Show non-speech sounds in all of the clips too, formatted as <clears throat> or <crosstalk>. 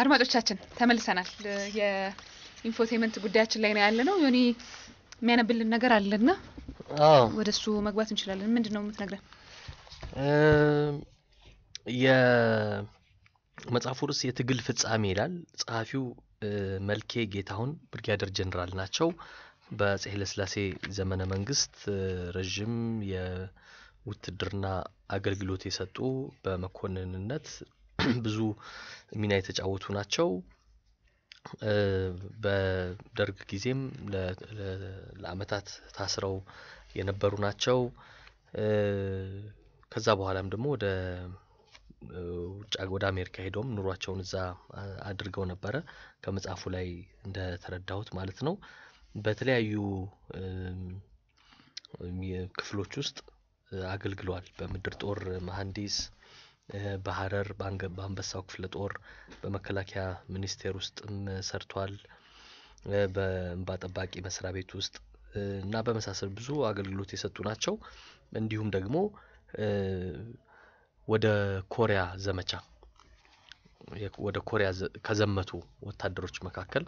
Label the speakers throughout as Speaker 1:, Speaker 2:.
Speaker 1: አድማጮቻችን ተመልሰናል። የኢንፎቴመንት ጉዳያችን ላይ ነው ያለ ነው። ዮኒ የሚያነብልን ነገር አለና ወደ እሱ መግባት እንችላለን። ምንድን ነው የምትነግረን? የመጽሐፉ ርዕስ የትግል ፍጻሜ ይላል። ጸሐፊው መልኬ ጌታሁን ብርጋዴር ጀኔራል ናቸው። በአፄ ኃይለሥላሴ ዘመነ መንግስት ረዥም የውትድርና አገልግሎት የሰጡ በመኮንንነት <clears throat> ብዙ ሚና የተጫወቱ ናቸው። በደርግ ጊዜም ለአመታት ታስረው የነበሩ ናቸው። ከዛ በኋላም ደግሞ ወደ ውጭ ወደ አሜሪካ ሄደውም ኑሯቸውን እዛ አድርገው ነበረ ከመጽሐፉ ላይ እንደተረዳሁት ማለት ነው። በተለያዩ ክፍሎች ውስጥ አገልግሏል። በምድር ጦር መሐንዲስ በሀረር በአንበሳው ክፍለ ጦር በመከላከያ ሚኒስቴር ውስጥም ሰርቷል። በእንባ ጠባቂ መስሪያ ቤት ውስጥ እና በመሳሰል ብዙ አገልግሎት የሰጡ ናቸው። እንዲሁም ደግሞ ወደ ኮሪያ ዘመቻ ወደ ኮሪያ ከዘመቱ ወታደሮች መካከል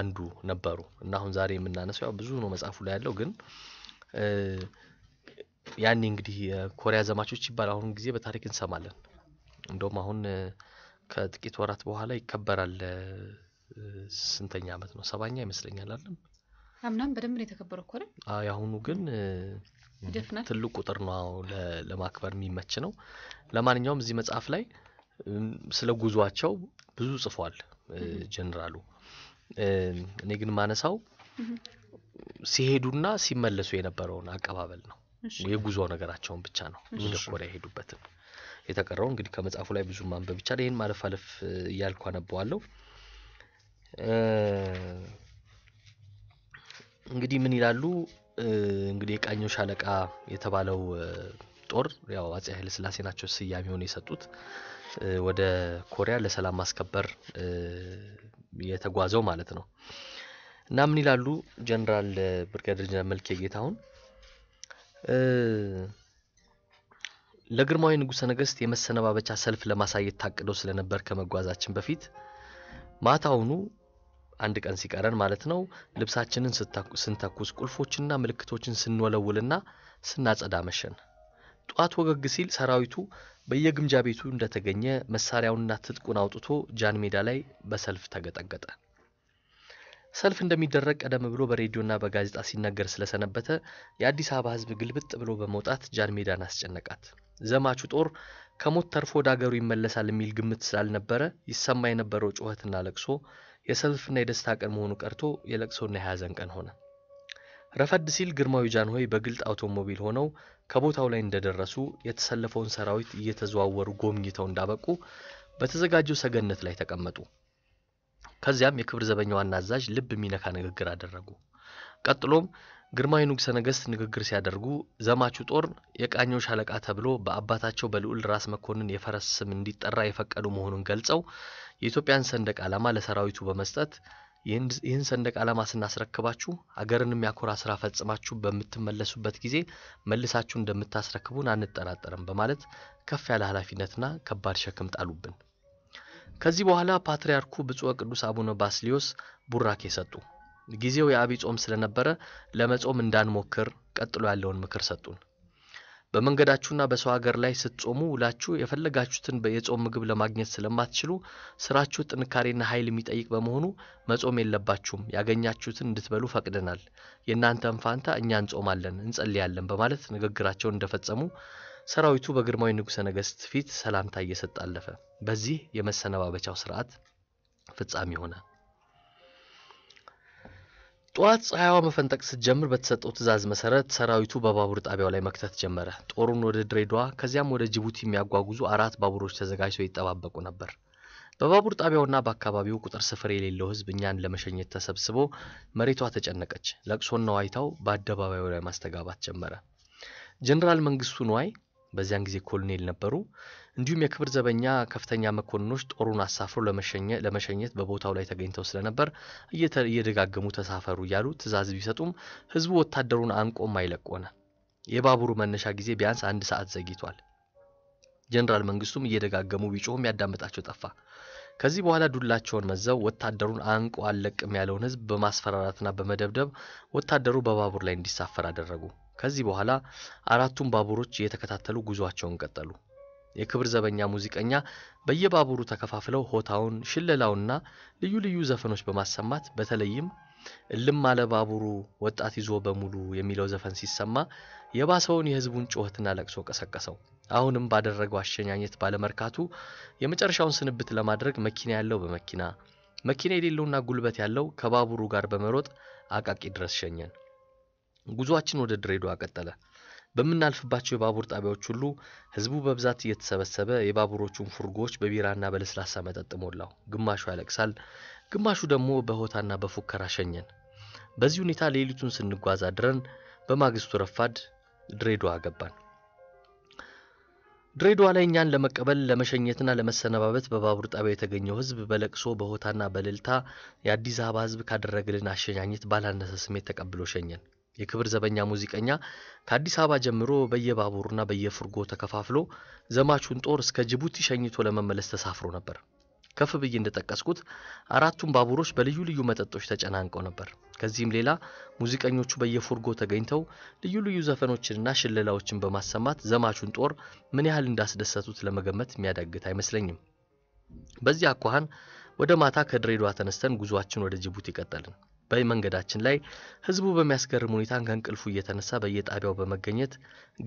Speaker 1: አንዱ ነበሩ እና አሁን ዛሬ የምናነሳው ያው ብዙ ነው መጽሐፉ ላይ ያለው ግን ያኔ እንግዲህ የኮሪያ ዘማቾች ይባል አሁን ጊዜ በታሪክ እንሰማለን። እንደውም አሁን ከጥቂት ወራት በኋላ ይከበራል። ስንተኛ አመት ነው? ሰባኛ ይመስለኛል አይደል? አምናም በደንብ ነው የተከበረው እኮ የአሁኑ ግን ትልቅ ቁጥር ነው ለማክበር የሚመች ነው። ለማንኛውም እዚህ መጽሐፍ ላይ ስለ ጉዟቸው ብዙ ጽፏል ጀነራሉ። እኔ ግን ማነሳው ሲሄዱና ሲመለሱ የነበረውን አቀባበል ነው። የጉዞ ነገራቸውን ብቻ ነው ወደ ኮሪያ የሄዱበትን። የተቀረው እንግዲህ ከመጽሐፉ ላይ ብዙ ማንበብ ይቻላል። ይህን ማለፍ አለፍ እያልኩ አነበዋለሁ። እንግዲህ ምን ይላሉ? እንግዲህ የቃኘው ሻለቃ የተባለው ጦር ያው አጼ ኃይለስላሴ ናቸው ስያሜውን የሰጡት። ወደ ኮሪያ ለሰላም ማስከበር የተጓዘው ማለት ነው። እና ምን ይላሉ ጀነራል ብርጋዴር ጀነራል መልኬ ጌታሁን ለግርማዊ ንጉሰ ነገስት የመሰነባበቻ ሰልፍ ለማሳየት ታቅደው ስለነበር ከመጓዛችን በፊት ማታውኑ አንድ ቀን ሲቀረን ማለት ነው ልብሳችንን ስንተኩስ ቁልፎችንና ምልክቶችን ስንወለውልና ስናጸዳ መሸን። ጧት ወገግ ሲል ሰራዊቱ በየግምጃ ቤቱ እንደተገኘ መሳሪያውንና ትጥቁን አውጥቶ ጃን ሜዳ ላይ በሰልፍ ተገጠገጠ። ሰልፍ እንደሚደረግ ቀደም ብሎ በሬዲዮና በጋዜጣ ሲነገር ስለሰነበተ የአዲስ አበባ ሕዝብ ግልብጥ ብሎ በመውጣት ጃን ሜዳን አስጨነቃት። ዘማቹ ጦር ከሞት ተርፎ ወደ አገሩ ይመለሳል የሚል ግምት ስላልነበረ ይሰማ የነበረው ጩኸትና ለቅሶ የሰልፍና የደስታ ቀን መሆኑ ቀርቶ የለቅሶና የሐዘን ቀን ሆነ። ረፈድ ሲል ግርማዊ ጃንሆይ በግልጥ አውቶሞቢል ሆነው ከቦታው ላይ እንደደረሱ የተሰለፈውን ሰራዊት እየተዘዋወሩ ጎብኝተው እንዳበቁ በተዘጋጀው ሰገነት ላይ ተቀመጡ። ከዚያም የክብር ዘበኛ ዋና አዛዥ ልብ የሚነካ ንግግር አደረጉ። ቀጥሎም ግርማዊ ንጉሠ ነገሥት ንግግር ሲያደርጉ ዘማቹ ጦር የቃኘው ሻለቃ ተብሎ በአባታቸው በልዑል ራስ መኮንን የፈረስ ስም እንዲጠራ የፈቀዱ መሆኑን ገልጸው የኢትዮጵያን ሰንደቅ ዓላማ ለሰራዊቱ በመስጠት ይህን ሰንደቅ ዓላማ ስናስረክባችሁ አገርን የሚያኮራ ስራ ፈጽማችሁ በምትመለሱበት ጊዜ መልሳችሁ እንደምታስረክቡን አንጠራጠርም በማለት ከፍ ያለ ኃላፊነትና ከባድ ሸክም ጣሉብን። ከዚህ በኋላ ፓትርያርኩ ብፁዕ ቅዱስ አቡነ ባስሊዮስ ቡራኬ ሰጡ። ጊዜው የአብይ ጾም ስለነበረ ለመጾም እንዳንሞክር ቀጥሎ ያለውን ምክር ሰጡን። በመንገዳችሁና በሰው ሀገር ላይ ስትጾሙ ውላችሁ የፈለጋችሁትን የጾም ምግብ ለማግኘት ስለማትችሉ ስራችሁ ጥንካሬና ኃይል የሚጠይቅ በመሆኑ መጾም የለባችሁም። ያገኛችሁትን እንድትበሉ ፈቅደናል። የእናንተን ፋንታ እኛ እንጾማለን፣ እንጸልያለን በማለት ንግግራቸውን እንደፈጸሙ ሰራዊቱ በግርማዊ ንጉሠ ነገሥት ፊት ሰላምታ እየሰጠ አለፈ። በዚህ የመሰነባበቻው ስርዓት ፍጻሜ ሆነ። ጠዋት ፀሐይዋ መፈንጠቅ ስትጀምር በተሰጠው ትዕዛዝ መሰረት ሰራዊቱ በባቡር ጣቢያው ላይ መክተት ጀመረ። ጦሩን ወደ ድሬዳዋ ከዚያም ወደ ጅቡቲ የሚያጓጉዙ አራት ባቡሮች ተዘጋጅተው ይጠባበቁ ነበር። በባቡር ጣቢያውና በአካባቢው ቁጥር ስፍር የሌለው ሕዝብ እኛን ለመሸኘት ተሰብስቦ መሬቷ ተጨነቀች። ለቅሶና ዋይታው በአደባባዩ ላይ ማስተጋባት ጀመረ። ጀኔራል መንግስቱ ንዋይ በዚያን ጊዜ ኮሎኔል ነበሩ። እንዲሁም የክብር ዘበኛ ከፍተኛ መኮንኖች ጦሩን አሳፍሮ ለመሸኘት በቦታው ላይ ተገኝተው ስለነበር እየደጋገሙ ተሳፈሩ እያሉ ትዕዛዝ ቢሰጡም ህዝቡ ወታደሩን አንቆም አይለቆነ የባቡሩ መነሻ ጊዜ ቢያንስ አንድ ሰዓት ዘግይቷል። ጀኔራል መንግስቱም እየደጋገሙ ቢጮህም ያዳምጣቸው ጠፋ። ከዚህ በኋላ ዱላቸውን መዘው ወታደሩን አንቆ አለቅም ያለውን ህዝብ በማስፈራራትና በመደብደብ ወታደሩ በባቡር ላይ እንዲሳፈር አደረጉ። ከዚህ በኋላ አራቱም ባቡሮች እየተከታተሉ ጉዟቸውን ቀጠሉ። የክብር ዘበኛ ሙዚቀኛ በየባቡሩ ተከፋፍለው ሆታውን፣ ሽለላውንና ልዩ ልዩ ዘፈኖች በማሰማት በተለይም እልም አለ ባቡሩ ወጣት ይዞ በሙሉ የሚለው ዘፈን ሲሰማ የባሰውን የህዝቡን ጩኸትና ለቅሶ ቀሰቀሰው። አሁንም ባደረገው አሸኛኘት ባለመርካቱ የመጨረሻውን ስንብት ለማድረግ መኪና ያለው በመኪና መኪና የሌለውና ጉልበት ያለው ከባቡሩ ጋር በመሮጥ አቃቂ ድረስ ሸኘን። ጉዞአችን ወደ ድሬዳዋ ቀጠለ። በምናልፍባቸው የባቡር ጣቢያዎች ሁሉ ህዝቡ በብዛት እየተሰበሰበ የባቡሮቹን ፉርጎዎች በቢራና በለስላሳ መጠጥ ሞላው። ግማሹ ያለቅሳል፣ ግማሹ ደግሞ በሆታና በፉከራ ሸኘን። በዚህ ሁኔታ ሌሊቱን ስንጓዝ አድረን በማግስቱ ረፋድ ድሬዳዋ ገባን። ድሬዳዋ ላይ እኛን ለመቀበል ለመሸኘትና ለመሰነባበት በባቡር ጣቢያ የተገኘው ህዝብ በለቅሶ በሆታና በልልታ የአዲስ አበባ ህዝብ ካደረገልን አሸኛኘት ባላነሰ ስሜት ተቀብሎ ሸኘን። የክብር ዘበኛ ሙዚቀኛ ከአዲስ አበባ ጀምሮ በየባቡሩና በየፍርጎ ተከፋፍሎ ዘማቹን ጦር እስከ ጅቡቲ ሸኝቶ ለመመለስ ተሳፍሮ ነበር። ከፍ ብዬ እንደጠቀስኩት አራቱም ባቡሮች በልዩ ልዩ መጠጦች ተጨናንቀው ነበር። ከዚህም ሌላ ሙዚቀኞቹ በየፉርጎ ተገኝተው ልዩ ልዩ ዘፈኖችንና ሽለላዎችን በማሰማት ዘማቹን ጦር ምን ያህል እንዳስደሰቱት ለመገመት የሚያዳግት አይመስለኝም። በዚህ አኳኋን ወደ ማታ ከድሬዳዋ ተነስተን ጉዟችን ወደ ጅቡቲ ቀጠልን። በመንገዳችን ላይ ህዝቡ በሚያስገርም ሁኔታ ከእንቅልፉ እየተነሳ በየጣቢያው በመገኘት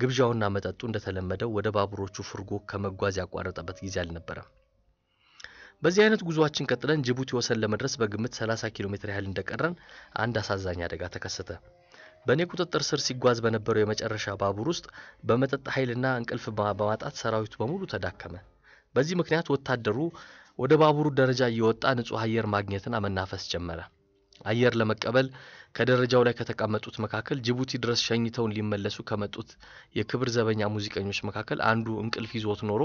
Speaker 1: ግብዣውና መጠጡ እንደተለመደው ወደ ባቡሮቹ ፉርጎ ከመጓዝ ያቋረጠበት ጊዜ አልነበረም። በዚህ አይነት ጉዞአችን ቀጥለን ጅቡቲ ወሰን ለመድረስ በግምት 30 ኪሎ ሜትር ያህል እንደቀረን አንድ አሳዛኝ አደጋ ተከሰተ። በእኔ ቁጥጥር ስር ሲጓዝ በነበረው የመጨረሻ ባቡር ውስጥ በመጠጥ ኃይልና እንቅልፍ በማጣት ሰራዊቱ በሙሉ ተዳከመ። በዚህ ምክንያት ወታደሩ ወደ ባቡሩ ደረጃ እየወጣ ንጹህ አየር ማግኘትና መናፈስ ጀመረ። አየር ለመቀበል ከደረጃው ላይ ከተቀመጡት መካከል ጅቡቲ ድረስ ሸኝተውን ሊመለሱ ከመጡት የክብር ዘበኛ ሙዚቀኞች መካከል አንዱ እንቅልፍ ይዞት ኖሮ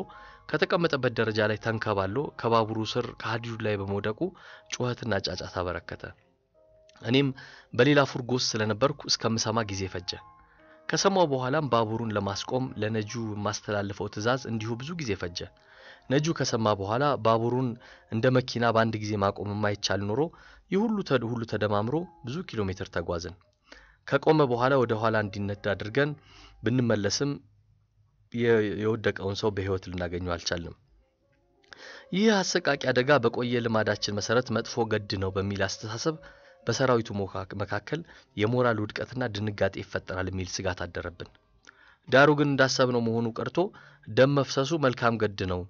Speaker 1: ከተቀመጠበት ደረጃ ላይ ተንከባሎ ከባቡሩ ስር ከሀዲዱ ላይ በመውደቁ ጩኸትና ጫጫታ አበረከተ እኔም በሌላ ፉርጎስ ስለነበርኩ እስከምሰማ ጊዜ ፈጀ። ከሰማው በኋላም ባቡሩን ለማስቆም ለነጁ የማስተላልፈው ትዕዛዝ እንዲሁ ብዙ ጊዜ ፈጀ። ነጁ ከሰማ በኋላ ባቡሩን እንደ መኪና በአንድ ጊዜ ማቆም የማይቻል ኖሮ ይህ ሁሉ ተደማምሮ ብዙ ኪሎ ሜትር ተጓዝን። ከቆመ በኋላ ወደ ኋላ እንዲነዳ አድርገን ብንመለስም የወደቀውን ሰው በህይወት ልናገኘው አልቻልም። ይህ አሰቃቂ አደጋ በቆየ ልማዳችን መሰረት መጥፎ ገድ ነው በሚል አስተሳሰብ በሰራዊቱ መካከል የሞራል ውድቀትና ድንጋጤ ይፈጠራል የሚል ስጋት አደረብን። ዳሩ ግን እንዳሰብነው መሆኑ ቀርቶ ደም መፍሰሱ መልካም ገድ ነው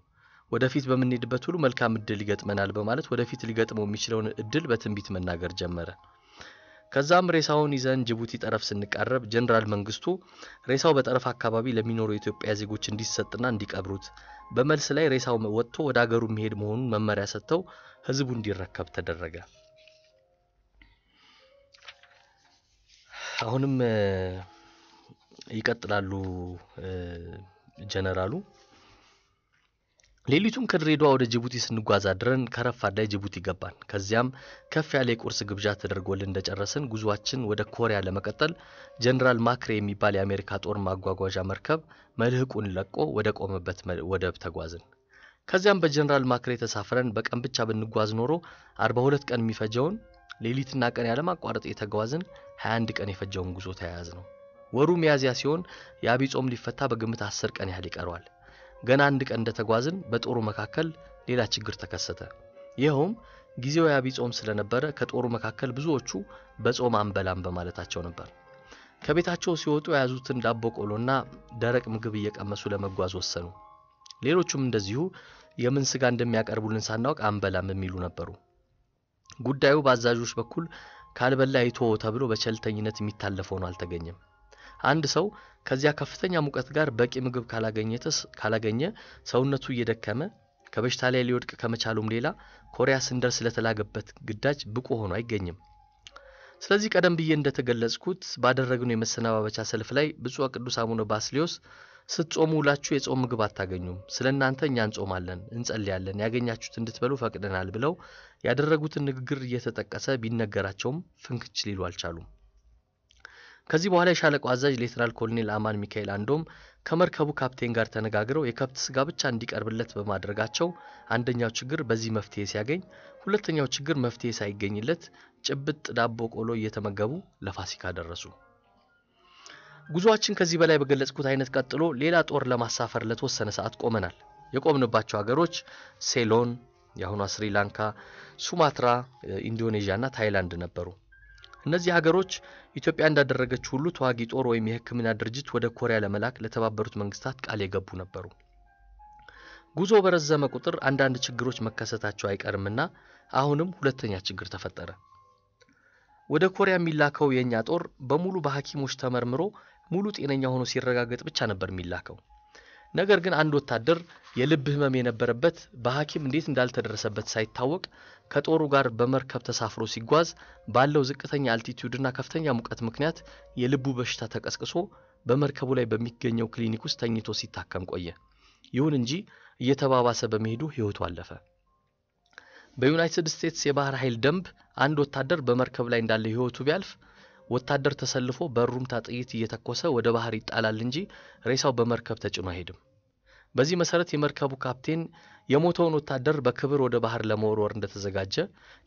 Speaker 1: ወደፊት በምንሄድበት ሁሉ መልካም እድል ይገጥመናል በማለት ወደፊት ሊገጥመው የሚችለውን እድል በትንቢት መናገር ጀመረ። ከዛም ሬሳውን ይዘን ጅቡቲ ጠረፍ ስንቃረብ ጀኔራል መንግስቱ ሬሳው በጠረፍ አካባቢ ለሚኖሩ የኢትዮጵያ ዜጎች እንዲሰጥና እንዲቀብሩት በመልስ ላይ ሬሳው ወጥቶ ወደ አገሩ የሚሄድ መሆኑን መመሪያ ሰጥተው ህዝቡ እንዲረከብ ተደረገ። አሁንም ይቀጥላሉ ጀነራሉ። ሌሊቱን ከድሬዳዋ ወደ ጅቡቲ ስንጓዝ አድረን ከረፋድ ላይ ጅቡቲ ገባን። ከዚያም ከፍ ያለ የቁርስ ግብዣ ተደርጎልን እንደጨረስን ጉዟችን ወደ ኮሪያ ለመቀጠል ጀነራል ማክሬ የሚባል የአሜሪካ ጦር ማጓጓዣ መርከብ መልህቁን ለቆ ወደ ቆመበት ወደብ ተጓዝን። ከዚያም በጀነራል ማክሬ ተሳፍረን በቀን ብቻ ብንጓዝ ኖሮ 42 ቀን የሚፈጀውን ሌሊትና ቀን ያለማቋረጥ የተጓዝን 21 ቀን የፈጀውን ጉዞ ተያያዝ ነው። ወሩ ሚያዝያ ሲሆን የአብይ ጾም ሊፈታ በግምት 10 ቀን ያህል ይቀረዋል። ገና አንድ ቀን እንደተጓዝን በጦሩ መካከል ሌላ ችግር ተከሰተ። ይኸውም ጊዜው የአብይ ጾም ስለነበረ ከጦሩ መካከል ብዙዎቹ በጾም አንበላም በማለታቸው ነበር። ከቤታቸው ሲወጡ የያዙትን ዳቦ ቆሎና ደረቅ ምግብ እየቀመሱ ለመጓዝ ወሰኑ። ሌሎቹም እንደዚሁ የምን ስጋ እንደሚያቀርቡልን ሳናውቅ አንበላም የሚሉ ነበሩ። ጉዳዩ በአዛዦች በኩል ካልበላ ይቶ ተብሎ በቸልተኝነት የሚታለፍ ሆኖ አልተገኘም። አንድ ሰው ከዚያ ከፍተኛ ሙቀት ጋር በቂ ምግብ ካላገኘ ሰውነቱ እየደከመ ከበሽታ ላይ ሊወድቅ ከመቻሉም ሌላ ኮሪያ ስንደርስ ስለተላገበት ግዳጅ ብቁ ሆኖ አይገኝም። ስለዚህ ቀደም ብዬ እንደተገለጽኩት ባደረግነው የመሰነባበቻ ሰልፍ ላይ ብፁዕ ቅዱስ አቡነ ባስሊዮስ ስትጾሙ ውላችሁ የጾም ምግብ አታገኙም፣ ስለ እናንተ እኛ እንጾማለን፣ እንጸልያለን፣ ያገኛችሁት እንድትበሉ ፈቅደናል ብለው ያደረጉትን ንግግር እየተጠቀሰ ቢነገራቸውም ፍንክች ሊሉ አልቻሉም። ከዚህ በኋላ የሻለቃው አዛዥ ሌተናል ኮሎኔል አማን ሚካኤል አንዶም ከመርከቡ ካፕቴን ጋር ተነጋግረው የከብት ስጋ ብቻ እንዲቀርብለት በማድረጋቸው አንደኛው ችግር በዚህ መፍትሄ ሲያገኝ፣ ሁለተኛው ችግር መፍትሄ ሳይገኝለት ጭብጥ ዳቦ ቆሎ እየተመገቡ ለፋሲካ ደረሱ። ጉዞአችን ከዚህ በላይ በገለጽኩት አይነት ቀጥሎ ሌላ ጦር ለማሳፈር ለተወሰነ ሰዓት ቆመናል። የቆምንባቸው ሀገሮች ሴሎን፣ የአሁኗ ስሪላንካ፣ ሱማትራ፣ ኢንዶኔዥያ እና ታይላንድ ነበሩ። እነዚህ ሀገሮች ኢትዮጵያ እንዳደረገች ሁሉ ተዋጊ ጦር ወይም የሕክምና ድርጅት ወደ ኮሪያ ለመላክ ለተባበሩት መንግስታት ቃል የገቡ ነበሩ። ጉዞ በረዘመ ቁጥር አንዳንድ ችግሮች መከሰታቸው አይቀርምና አሁንም ሁለተኛ ችግር ተፈጠረ። ወደ ኮሪያ የሚላከው የእኛ ጦር በሙሉ በሐኪሞች ተመርምሮ ሙሉ ጤነኛ ሆኖ ሲረጋገጥ ብቻ ነበር የሚላከው። ነገር ግን አንድ ወታደር የልብ ህመም የነበረበት በሐኪም እንዴት እንዳልተደረሰበት ሳይታወቅ ከጦሩ ጋር በመርከብ ተሳፍሮ ሲጓዝ ባለው ዝቅተኛ አልቲቲዩድና ከፍተኛ ሙቀት ምክንያት የልቡ በሽታ ተቀስቅሶ በመርከቡ ላይ በሚገኘው ክሊኒክ ውስጥ ተኝቶ ሲታከም ቆየ። ይሁን እንጂ እየተባባሰ በመሄዱ ሕይወቱ አለፈ። በዩናይትድ ስቴትስ የባህር ኃይል ደንብ አንድ ወታደር በመርከብ ላይ እንዳለ ሕይወቱ ቢያልፍ ወታደር ተሰልፎ በሩምታ ጥይት እየተኮሰ ወደ ባህር ይጣላል እንጂ ሬሳው በመርከብ ተጭኖ አይሄድም። በዚህ መሰረት የመርከቡ ካፕቴን የሞተውን ወታደር በክብር ወደ ባህር ለመወርወር እንደተዘጋጀ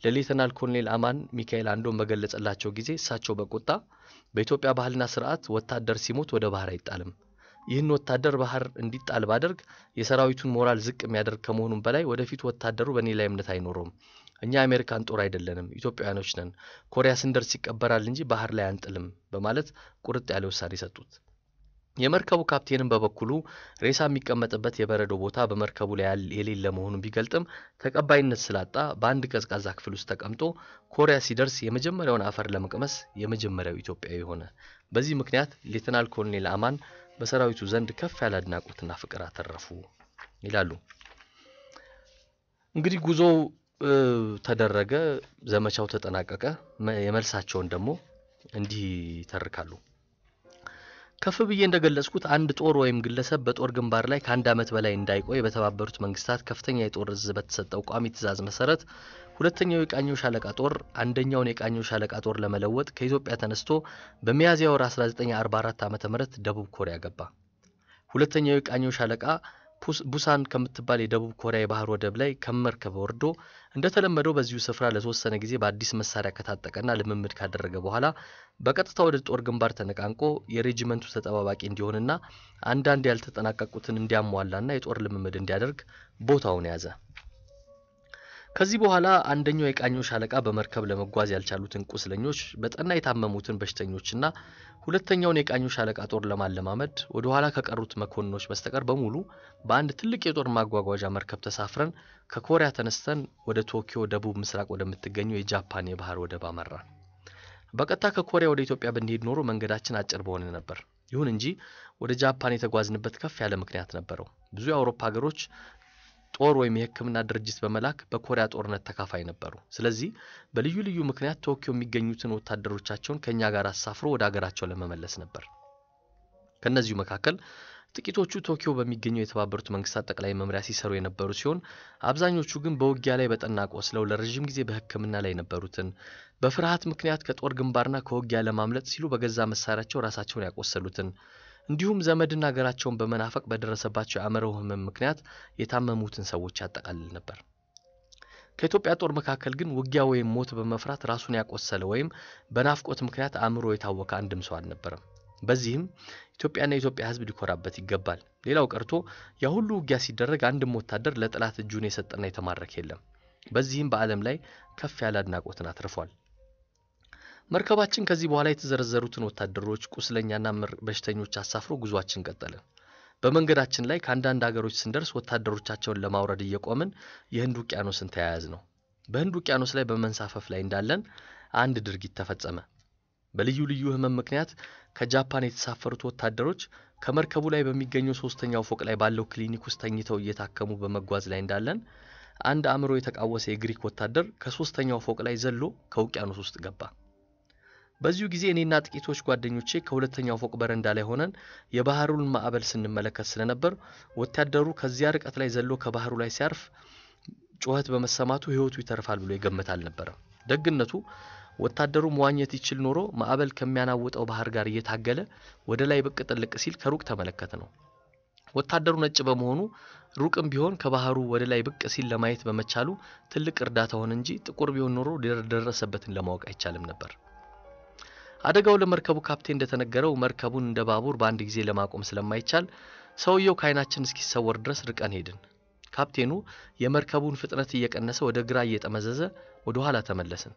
Speaker 1: ለሌተናል ኮሎኔል አማን ሚካኤል አንዶም በገለጸላቸው ጊዜ እሳቸው በቁጣ በኢትዮጵያ ባህልና ስርዓት ወታደር ሲሞት ወደ ባህር አይጣልም፣ ይህን ወታደር ባህር እንዲጣል ባደርግ የሰራዊቱን ሞራል ዝቅ የሚያደርግ ከመሆኑም በላይ ወደፊት ወታደሩ በእኔ ላይ እምነት አይኖረውም። እኛ አሜሪካን ጦር አይደለንም፣ ኢትዮጵያውያኖች ነን። ኮሪያ ስንደርስ ይቀበራል እንጂ ባህር ላይ አንጥልም በማለት ቁርጥ ያለ ውሳኔ ሰጡት። የመርከቡ ካፕቴንም በበኩሉ ሬሳ የሚቀመጥበት የበረዶ ቦታ በመርከቡ ላይ የሌለ መሆኑን ቢገልጥም ተቀባይነት ስላጣ በአንድ ቀዝቃዛ ክፍል ውስጥ ተቀምጦ ኮሪያ ሲደርስ የመጀመሪያውን አፈር ለመቅመስ የመጀመሪያው ኢትዮጵያዊ ሆነ። በዚህ ምክንያት ሌተናል ኮሎኔል አማን በሰራዊቱ ዘንድ ከፍ ያለ አድናቆትና ፍቅር አተረፉ ይላሉ። እንግዲህ ጉዞው ተደረገ፣ ዘመቻው ተጠናቀቀ። የመልሳቸውን ደግሞ እንዲህ ይተርካሉ። ከፍ ብዬ እንደገለጽኩት አንድ ጦር ወይም ግለሰብ በጦር ግንባር ላይ ከአንድ ዓመት በላይ እንዳይቆይ በተባበሩት መንግስታት ከፍተኛ የጦር እዝ በተሰጠው ቋሚ ትእዛዝ መሰረት ሁለተኛው የቃኘው ሻለቃ ጦር አንደኛውን የቃኘው ሻለቃ ጦር ለመለወጥ ከኢትዮጵያ ተነስቶ በሚያዝያ ወር 1944 ዓ.ም ደቡብ ኮሪያ ገባ። ሁለተኛው የቃኘው ሻለቃ ቡሳን ከምትባል የደቡብ ኮሪያ የባህር ወደብ ላይ ከመርከብ ወርዶ እንደተለመደው በዚሁ ስፍራ ለተወሰነ ጊዜ በአዲስ መሳሪያ ከታጠቀና ልምምድ ካደረገ በኋላ በቀጥታ ወደ ጦር ግንባር ተነቃንቆ የሬጅመንቱ ተጠባባቂ እንዲሆንና አንዳንድ ያልተጠናቀቁትን እንዲያሟላና የጦር ልምምድ እንዲያደርግ ቦታውን ያዘ። ከዚህ በኋላ አንደኛው የቃኞች አለቃ በመርከብ ለመጓዝ ያልቻሉትን ቁስለኞች፣ በጠና የታመሙትን በሽተኞችና ሁለተኛውን የቃኞች አለቃ ጦር ለማለማመድ ወደ ኋላ ከቀሩት መኮንኖች በስተቀር በሙሉ በአንድ ትልቅ የጦር ማጓጓዣ መርከብ ተሳፍረን ከኮሪያ ተነስተን ወደ ቶኪዮ ደቡብ ምስራቅ ወደምትገኘው የጃፓን የባህር ወደብ አመራን። በቀጥታ ከኮሪያ ወደ ኢትዮጵያ ብንሄድ ኖሮ መንገዳችን አጭር በሆነ ነበር። ይሁን እንጂ ወደ ጃፓን የተጓዝንበት ከፍ ያለ ምክንያት ነበረው። ብዙ የአውሮፓ ሀገሮች ጦር ወይም የሕክምና ድርጅት በመላክ በኮሪያ ጦርነት ተካፋይ ነበሩ። ስለዚህ በልዩ ልዩ ምክንያት ቶኪዮ የሚገኙትን ወታደሮቻቸውን ከእኛ ጋር አሳፍሮ ወደ አገራቸው ለመመለስ ነበር። ከእነዚሁ መካከል ጥቂቶቹ ቶኪዮ በሚገኘው የተባበሩት መንግስታት ጠቅላይ መምሪያ ሲሰሩ የነበሩ ሲሆን አብዛኞቹ ግን በውጊያ ላይ በጠና ቆስለው ለረዥም ጊዜ በህክምና ላይ የነበሩትን በፍርሃት ምክንያት ከጦር ግንባርና ከውጊያ ለማምለጥ ሲሉ በገዛ መሳሪያቸው ራሳቸውን ያቆሰሉትን እንዲሁም ዘመድና ሀገራቸውን በመናፈቅ በደረሰባቸው የአእምረው ህመም ምክንያት የታመሙትን ሰዎች ያጠቃልል ነበር። ከኢትዮጵያ ጦር መካከል ግን ውጊያ ወይም ሞት በመፍራት ራሱን ያቆሰለ ወይም በናፍቆት ምክንያት አእምሮ የታወከ አንድም ሰው አልነበረም። በዚህም ኢትዮጵያና የኢትዮጵያ ሕዝብ ሊኮራበት ይገባል። ሌላው ቀርቶ ያ ሁሉ ውጊያ ሲደረግ አንድም ወታደር ለጠላት እጁን የሰጠና የተማረከ የለም። በዚህም በዓለም ላይ ከፍ ያለ አድናቆትን አትርፏል። መርከባችን ከዚህ በኋላ የተዘረዘሩትን ወታደሮች፣ ቁስለኛና በሽተኞች አሳፍሮ ጉዟችን ቀጠልን። በመንገዳችን ላይ ከአንዳንድ አገሮች ስንደርስ ወታደሮቻቸውን ለማውረድ እየቆምን የህንድ ውቅያኖስን ተያያዝ ነው። በህንድ ውቅያኖስ ላይ በመንሳፈፍ ላይ እንዳለን አንድ ድርጊት ተፈጸመ። በልዩ ልዩ ህመም ምክንያት ከጃፓን የተሳፈሩት ወታደሮች ከመርከቡ ላይ በሚገኘው ሶስተኛው ፎቅ ላይ ባለው ክሊኒክ ውስጥ ተኝተው እየታከሙ በመጓዝ ላይ እንዳለን አንድ አእምሮ የተቃወሰ የግሪክ ወታደር ከሶስተኛው ፎቅ ላይ ዘሎ ከውቅያኖስ ውስጥ ገባ። በዚሁ ጊዜ እኔና ጥቂቶች ጓደኞቼ ከሁለተኛው ፎቅ በረንዳ ላይ ሆነን የባህሩን ማዕበል ስንመለከት ስለነበር ወታደሩ ከዚያ ርቀት ላይ ዘሎ ከባህሩ ላይ ሲያርፍ ጩኸት በመሰማቱ ሕይወቱ ይተርፋል ብሎ ይገምት አልነበረም። ደግነቱ ወታደሩ መዋኘት ይችል ኖሮ ማዕበል ከሚያናውጠው ባህር ጋር እየታገለ ወደ ላይ ብቅ ጥልቅ ሲል ከሩቅ ተመለከት ነው። ወታደሩ ነጭ በመሆኑ ሩቅም ቢሆን ከባህሩ ወደ ላይ ብቅ ሲል ለማየት በመቻሉ ትልቅ እርዳታ ሆነ እንጂ ጥቁር ቢሆን ኖሮ ደረሰበትን ለማወቅ አይቻልም ነበር። አደጋው ለመርከቡ ካፕቴን እንደተነገረው መርከቡን እንደ ባቡር በአንድ ጊዜ ለማቆም ስለማይቻል ሰውየው ከዓይናችን እስኪሰወር ድረስ ርቀን ሄድን። ካፕቴኑ የመርከቡን ፍጥነት እየቀነሰ ወደ ግራ እየጠመዘዘ ወደ ኋላ ተመለስን።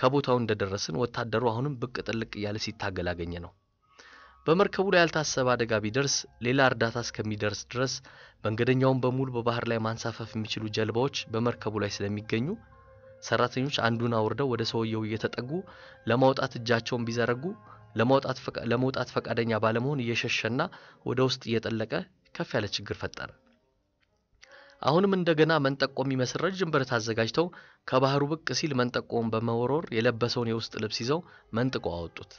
Speaker 1: ከቦታው እንደደረስን ወታደሩ አሁንም ብቅ ጥልቅ እያለ ሲታገል አገኘ ነው። በመርከቡ ላይ ያልታሰበ አደጋ ቢደርስ ሌላ እርዳታ እስከሚደርስ ድረስ መንገደኛውን በሙሉ በባህር ላይ ማንሳፈፍ የሚችሉ ጀልባዎች በመርከቡ ላይ ስለሚገኙ ሰራተኞች አንዱን አውርደው ወደ ሰውየው እየተጠጉ ለማውጣት እጃቸውን ቢዘረጉ ለመውጣት ፈቃደኛ ባለመሆን እየሸሸና ወደ ውስጥ እየጠለቀ ከፍ ያለ ችግር ፈጠረ። አሁንም እንደገና መንጠቆ የሚመስል ረጅም ብረት አዘጋጅተው ከባህሩ ብቅ ሲል መንጠቆውን በመወርወር የለበሰውን የውስጥ ልብስ ይዘው መንጥቆ አወጡት።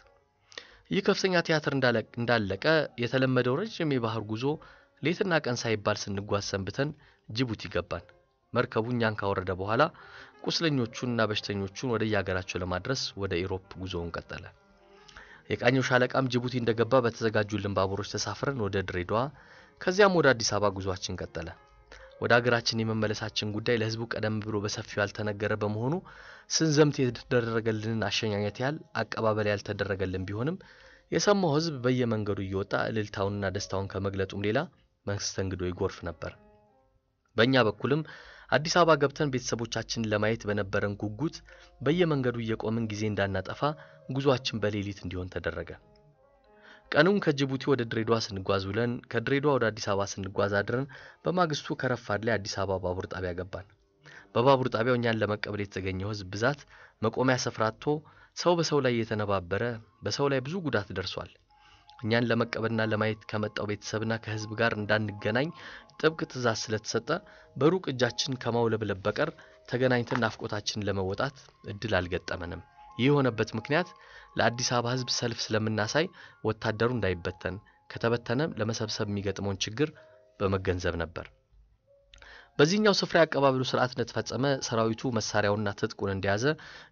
Speaker 1: ይህ ከፍተኛ ቲያትር እንዳለቀ የተለመደው ረጅም የባህር ጉዞ ሌትና ቀን ሳይባል ስንጓዝ ሰንብተን ጅቡቲ ገባን። መርከቡ እኛን ካወረደ በኋላ ቁስለኞቹንና በሽተኞቹን ወደ የሀገራቸው ለማድረስ ወደ ኢሮፕ ጉዞውን ቀጠለ። የቃኘው ሻለቃም ጅቡቲ እንደገባ በተዘጋጁልን ባቡሮች ተሳፍረን ወደ ድሬዳዋ ከዚያም ወደ አዲስ አበባ ጉዟችን ቀጠለ። ወደ ሀገራችን የመመለሳችን ጉዳይ ለህዝቡ ቀደም ብሎ በሰፊው ያልተነገረ በመሆኑ ስንዘምት የተደረገልንን አሸኛኘት ያህል አቀባበል ያልተደረገልን ቢሆንም የሰማው ህዝብ በየመንገዱ እየወጣ እልልታውንና ደስታውን ከመግለጡም ሌላ መስተንግዶ ይጎርፍ ነበር። በእኛ በኩልም አዲስ አበባ ገብተን ቤተሰቦቻችንን ለማየት በነበረን ጉጉት በየመንገዱ እየቆምን ጊዜ እንዳናጠፋ ጉዟችን በሌሊት እንዲሆን ተደረገ። ቀኑን ከጅቡቲ ወደ ድሬዳዋ ስንጓዝ ውለን ከድሬዳዋ ወደ አዲስ አበባ ስንጓዝ አድረን በማግስቱ ከረፋድ ላይ አዲስ አበባ ባቡር ጣቢያ ገባን። በባቡር ጣቢያው እኛን ለመቀበል የተገኘው ሕዝብ ብዛት መቆሚያ ስፍራ አጥቶ ሰው በሰው ላይ እየተነባበረ በሰው ላይ ብዙ ጉዳት ደርሷል። እኛን ለመቀበልና ለማየት ከመጣው ቤተሰብና ከህዝብ ጋር እንዳንገናኝ ጥብቅ ትእዛዝ ስለተሰጠ በሩቅ እጃችን ከማውለብለብ በቀር ተገናኝተን ናፍቆታችን ለመወጣት እድል አልገጠመንም። ይህ የሆነበት ምክንያት ለአዲስ አበባ ህዝብ ሰልፍ ስለምናሳይ ወታደሩ እንዳይበተን ከተበተነም ለመሰብሰብ የሚገጥመውን ችግር በመገንዘብ ነበር። በዚህኛው ስፍራ የአቀባበሉ ስርዓት እንደተፈጸመ ሰራዊቱ መሳሪያውና ትጥቁን እንደያዘ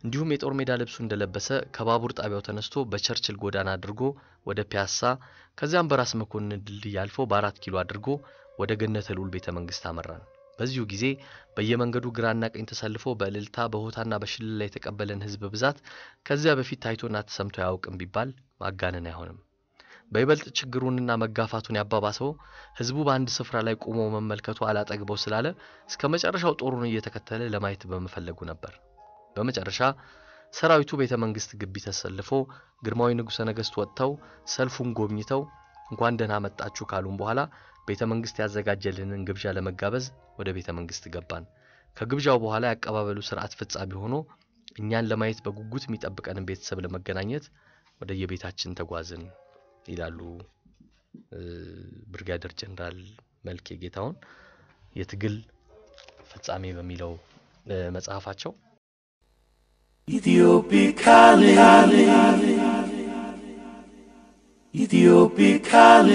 Speaker 1: እንዲሁም የጦር ሜዳ ልብሱ እንደለበሰ ከባቡር ጣቢያው ተነስቶ በቸርችል ጎዳና አድርጎ ወደ ፒያሳ ከዚያም በራስ መኮንን ድልድይ አልፎ በአራት ኪሎ አድርጎ ወደ ገነት ልዑል ቤተ መንግስት አመራን። በዚሁ ጊዜ በየመንገዱ ግራና ቀኝ ተሰልፎ በእልልታ በሆታና በሽልላ የተቀበለን ህዝብ ብዛት ከዚያ በፊት ታይቶና ተሰምቶ አያውቅም ቢባል ማጋነን አይሆንም። በይበልጥ ችግሩንና መጋፋቱን ያባባሰው ህዝቡ በአንድ ስፍራ ላይ ቆሞ መመልከቱ አላጠግበው ስላለ እስከ መጨረሻው ጦሩን እየተከተለ ለማየት በመፈለጉ ነበር። በመጨረሻ ሰራዊቱ ቤተ መንግስት ግቢ ተሰልፎ ግርማዊ ንጉሠ ነገሥት ወጥተው ሰልፉን ጎብኝተው እንኳን ደህና መጣችሁ ካሉም በኋላ ቤተ መንግስት ያዘጋጀልንን ግብዣ ለመጋበዝ ወደ ቤተ መንግስት ገባን። ከግብዣው በኋላ ያቀባበሉ ስርዓት ፍጻሜ ሆኖ እኛን ለማየት በጉጉት የሚጠብቀንን ቤተሰብ ለመገናኘት ወደ የቤታችን ተጓዝን። ይላሉ ብርጋደር ጀነራል መልኬ ጌታሁን የትግል ፍጻሜ በሚለው መጽሐፋቸው ኢትዮፒካሌ ኢትዮፒካሌ